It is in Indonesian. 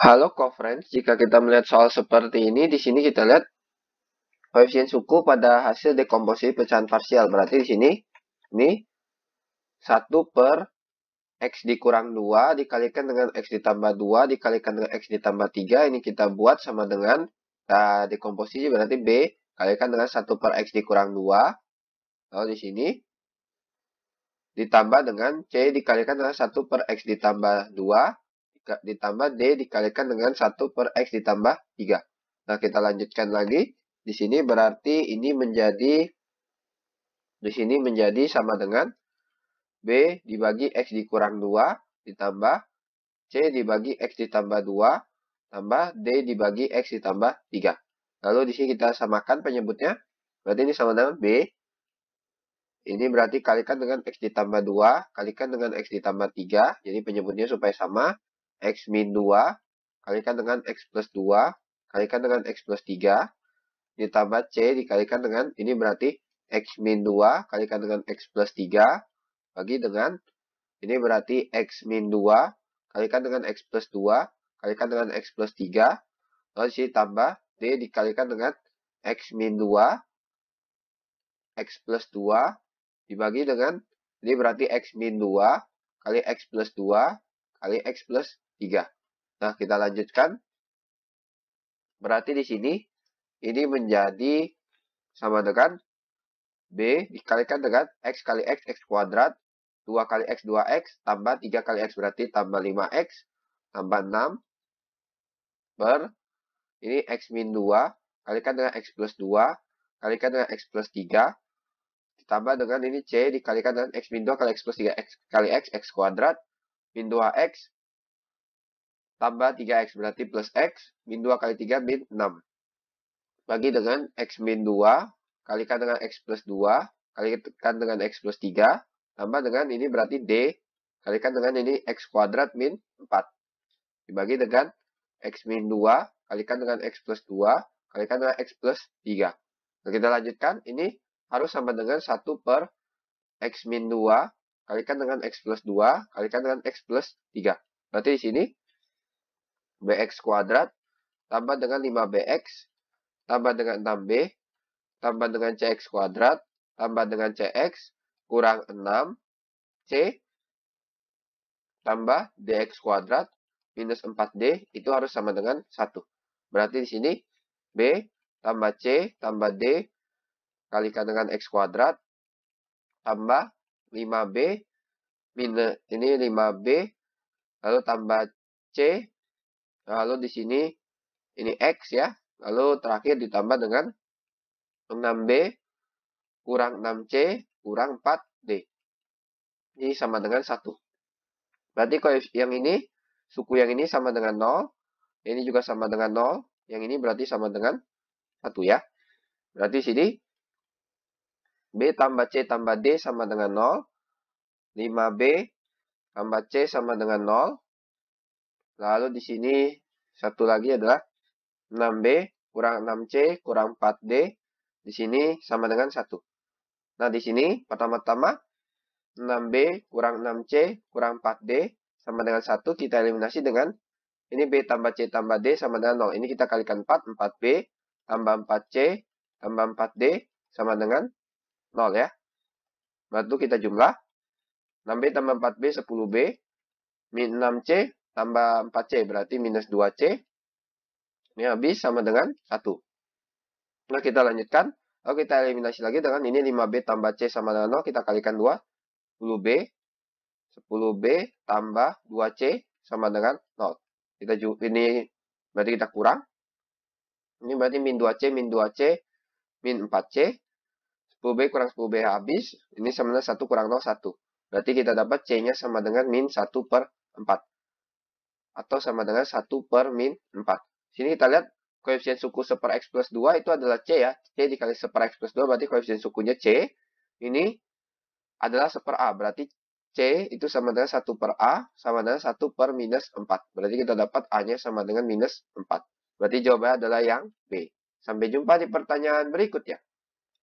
Halo co-friends, jika kita melihat soal seperti ini, di sini kita lihat koefisien suku pada hasil dekomposisi pecahan parsial. Berarti di sini, ini 1 per X dikurang 2 dikalikan dengan X ditambah 2 dikalikan dengan X ditambah 3. Ini kita buat sama dengan uh, dekomposisi berarti B kalikan dengan 1 per X dikurang 2. Lalu di sini ditambah dengan C dikalikan dengan 1 per X ditambah 2 ditambah D dikalikan dengan 1 per X ditambah 3. Nah, kita lanjutkan lagi. Di sini berarti ini menjadi di sini menjadi sama dengan B dibagi X dikurang 2 ditambah C dibagi X ditambah 2 tambah D dibagi X ditambah 3. Lalu di sini kita samakan penyebutnya. Berarti ini sama dengan B. Ini berarti kalikan dengan X ditambah 2, kalikan dengan X ditambah 3. Jadi penyebutnya supaya sama. X min 2 kalikan dengan X plus 2 kalikan dengan X plus 3 ditambah C dikalikan dengan ini berarti X min 2 kalikan dengan X plus 3 bagi dengan ini berarti X min 2 kalikan dengan X plus 2 kalikan dengan X plus 3 lalu C tambah D dikalikan dengan X min 2 X plus 2 dibagi dengan ini berarti X min 2 kali X plus 2 kali X plus 3. Nah, kita lanjutkan. Berarti di sini, ini menjadi sama dengan B dikalikan dengan X kali X, X kuadrat, 2 kali X, 2X, tambah 3 kali X, berarti tambah 5X, tambah 6, per, ini X min 2, kalikan dengan X plus 2, kalikan dengan X plus 3, ditambah dengan ini C dikalikan dengan X min 2 kali X plus 3X kali X, X kuadrat, min 2X, tambah 3x berarti plus x min 2 kali 3 min 6. Bagi dengan x min 2 kalikan dengan x plus 2 kalikan dengan x plus 3 tambah dengan ini berarti d kalikan dengan ini x kuadrat min 4. Dibagi dengan x min 2 kalikan dengan x plus 2 kalikan dengan x plus 3. Nah, kita lanjutkan ini harus sama dengan 1 per x min 2 kalikan dengan x plus 2 kalikan dengan x plus 3. Berarti di sini bx kuadrat tambah dengan 5bx tambah dengan 6b tambah dengan cx kuadrat tambah dengan cx kurang 6 c tambah dx kuadrat minus 4d itu harus sama dengan 1. Berarti di sini b tambah c tambah d kalikan dengan x kuadrat tambah 5b minus ini 5b lalu tambah c Lalu di sini ini X ya. Lalu terakhir ditambah dengan 6B kurang 6C kurang 4D. Ini sama dengan 1. Berarti yang ini, suku yang ini sama dengan 0. Ini juga sama dengan 0. Yang ini berarti sama dengan 1 ya. Berarti sini B tambah C tambah D sama dengan 0. 5B tambah C sama dengan 0. Lalu di sini satu lagi adalah 6B kurang 6C kurang 4D. Di sini sama dengan 1. Nah, di sini pertama-tama 6B kurang 6C kurang 4D sama dengan 1. Kita eliminasi dengan ini B tambah C tambah D sama dengan 0. Ini kita kalikan 4. 4B tambah 4C tambah 4D sama dengan 0 ya. Lalu kita jumlah. 6B tambah 4B 10B. Min 6C tambah 4C berarti minus 2C. Ini habis sama dengan 1. Nah, kita lanjutkan. Oke, oh, kita eliminasi lagi dengan ini 5B tambah C sama dengan 0. Kita kalikan 2. 10B. 10B tambah 2C sama dengan 0. Kita ini berarti kita kurang. Ini berarti min 2C, min 2C, min 4C. 10B kurang 10B habis. Ini sama dengan 1 kurang 0, 1. Berarti kita dapat C-nya sama dengan min 1 per 4 atau sama dengan 1 per min 4. Sini kita lihat koefisien suku 1 per x plus 2 itu adalah C ya. C dikali 1 per x plus 2 berarti koefisien sukunya C. Ini adalah 1 per A. Berarti C itu sama dengan 1 per A sama dengan 1 per minus 4. Berarti kita dapat A-nya sama dengan minus 4. Berarti jawabannya adalah yang B. Sampai jumpa di pertanyaan berikutnya.